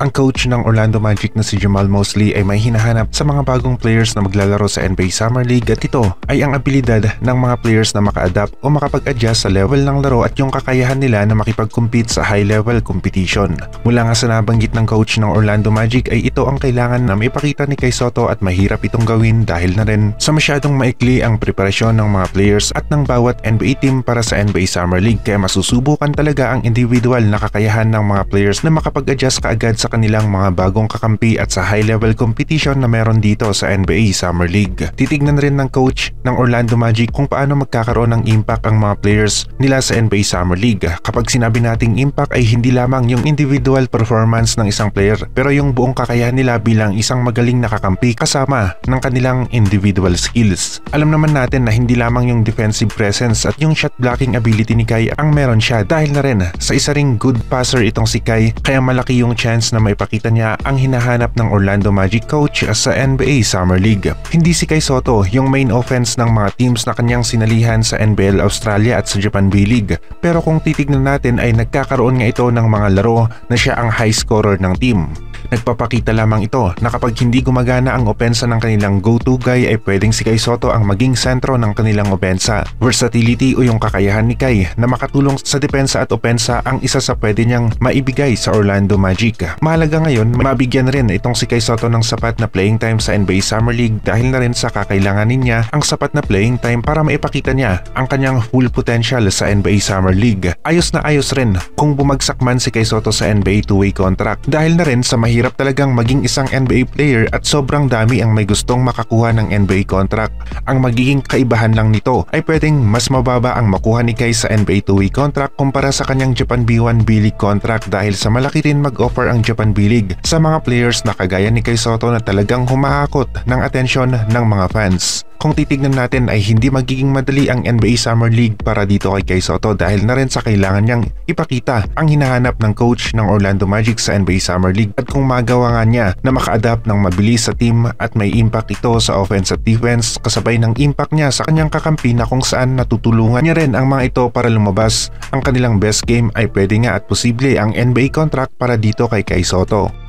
Ang coach ng Orlando Magic na si Jamal Mosley ay may hinahanap sa mga bagong players na maglalaro sa NBA Summer League at ito ay ang abilidad ng mga players na maka-adapt o makapag-adjust sa level ng laro at yung kakayahan nila na makipag-compete sa high-level competition. Mula nga sa nabanggit ng coach ng Orlando Magic ay ito ang kailangan na maipakita ni Kay Soto at mahirap itong gawin dahil na rin sa masyadong maikli ang preparasyon ng mga players at ng bawat NBA team para sa NBA Summer League kaya masusubukan talaga ang individual na kakayahan ng mga players na makapag-adjust kaagad sa kanilang mga bagong kakampi at sa high-level competition na meron dito sa NBA Summer League. Titignan rin ng coach ng Orlando Magic kung paano magkakaroon ng impact ang mga players nila sa NBA Summer League. Kapag sinabi nating impact ay hindi lamang yung individual performance ng isang player pero yung buong kakayahan nila bilang isang magaling na kakampi kasama ng kanilang individual skills. Alam naman natin na hindi lamang yung defensive presence at yung shot blocking ability ni Kai ang meron siya dahil na rin sa isa ring good passer itong si Kai kaya malaki yung chance na na maipakita niya ang hinahanap ng Orlando Magic coach sa NBA Summer League. Hindi si Kai Soto yung main offense ng mga teams na kanyang sinalihan sa NBL Australia at sa Japan B-League pero kung titignan natin ay nagkakaroon nga ito ng mga laro na siya ang high scorer ng team. Nagpapakita lamang ito na kapag hindi gumagana ang opensa ng kanilang go-to guy ay pwedeng si Kai Soto ang maging sentro ng kanilang opensa. Versatility o yung kakayahan ni Kai na makatulong sa depensa at opensa ang isa sa pwede niyang maibigay sa Orlando Magic. Mahalaga ngayon, mabigyan rin itong si Kai Soto ng sapat na playing time sa NBA Summer League dahil na rin sa kakailanganin niya ang sapat na playing time para maipakita niya ang kanyang full potential sa NBA Summer League. Ayos na ayos rin kung bumagsak man si Kai Soto sa NBA two-way contract dahil na rin sa mahirap mahirap talagang maging isang NBA player at sobrang dami ang may gustong makakuha ng NBA contract. Ang magiging kaibahan lang nito ay pwedeng mas mababa ang makuha ni Kai sa NBA 2-way contract kumpara sa kanyang Japan B1 B-League contract dahil sa malaki rin mag-offer ang Japan B-League sa mga players na kagaya ni Kai Soto na talagang humahakot ng atensyon ng mga fans kung titignan natin ay hindi magiging madali ang NBA Summer League para dito kay Kai Soto dahil na rin sa kailangan niyang ipakita ang hinahanap ng coach ng Orlando Magic sa NBA Summer League at kung magawa nga niya na maka-adapt ng mabilis sa team at may impact ito sa offense at defense kasabay ng impact niya sa kanyang kakampi na kung saan natutulungan niya rin ang mga ito para lumabas ang kanilang best game ay pwede nga at posible ang NBA contract para dito kay Kai Soto.